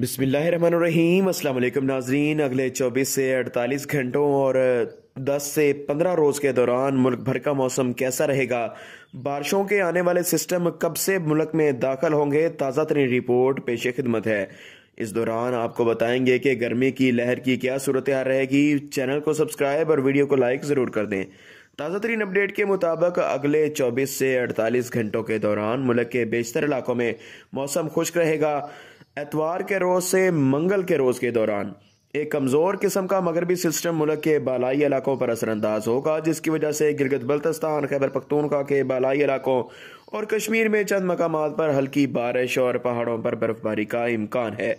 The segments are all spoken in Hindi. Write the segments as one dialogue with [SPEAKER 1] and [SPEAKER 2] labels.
[SPEAKER 1] बिसमीम अल्लाम नाजरीन अगले 24 से 48 घंटों और 10 से 15 रोज़ के दौरान मुल्क भर का मौसम कैसा रहेगा बारिशों के आने वाले सिस्टम कब से मुल्क में दाखिल होंगे ताज़ा तरीन रिपोर्ट पेश खिदमत है इस दौरान आपको बताएंगे कि गर्मी की लहर की क्या सूरत रहेगी चैनल को सब्सक्राइब और वीडियो को लाइक ज़रूर कर दें ताज़ा तरीन अपडेट के मुताबिक अगले 24 से 48 घंटों के दौरान मुल्क के बेशतर इलाकों में मौसम खुश्क रहेगा एतवार के रोज़ से मंगल के रोज़ के दौरान एक कमज़ोर किस्म का मगरबी सिस्टम मुल्क के बालाई इलाकों पर असरअंदाज होगा जिसकी वजह से गिरगत बल्तस्तान खैबर पख्तूनखा के बालाई इलाकों और कश्मीर में चंद मकाम पर हल्की बारिश और पहाड़ों पर बर्फबारी का इम्कान है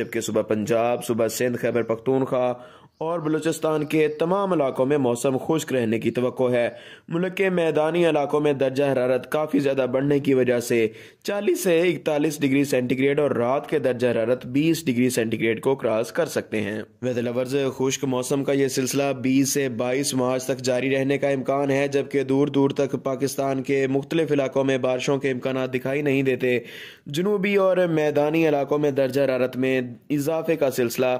[SPEAKER 1] जबकि सुबह पंजाब सुबह सिंध खैबर पख्तूनखा और बलूचिस्तान के तमाम इलाकों में मौसम खुश्क रहने की तो है मुल्क के मैदानी इलाकों में दर्जा हरारत काफ़ी ज़्यादा बढ़ने की वजह से 40 से 41 डिग्री सेंटीग्रेड और रात के दर्जा हरारत 20 डिग्री सेंटीग्रेड को क्रॉस कर सकते हैं वेदर खुश्क मौसम का यह सिलसिला बीस से बाईस मार्च तक जारी रहने का इम्कान है जबकि दूर दूर तक पाकिस्तान के मुख्तलिफ इलाकों में बारिशों के इम्कान दिखाई नहीं देते जुनूबी और मैदानी इलाकों में दर्जा हरारत में इजाफे का सिलसिला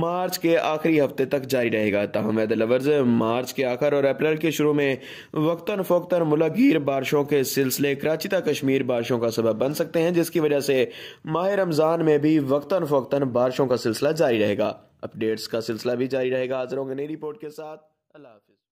[SPEAKER 1] मार्च के आखिरी हफ्ते हफ्ते तक जारी रहेगा तहम वेदर लवर्स मार्च के आखिर और अप्रैल के शुरू में वक्ता फ़ौकता मुलगीर बारिशों के सिलसिले कराची तक कश्मीर बारिशों का सबब बन सकते हैं जिसकी वजह से माह रमज़ान में भी वक्ता फ़ौकता बारिशों का सिलसिला जारी रहेगा अपडेट्स का सिलसिला भी जारी रहेगा हाजिर होंगे नई रिपोर्ट के साथ अल्लाह हाफिज़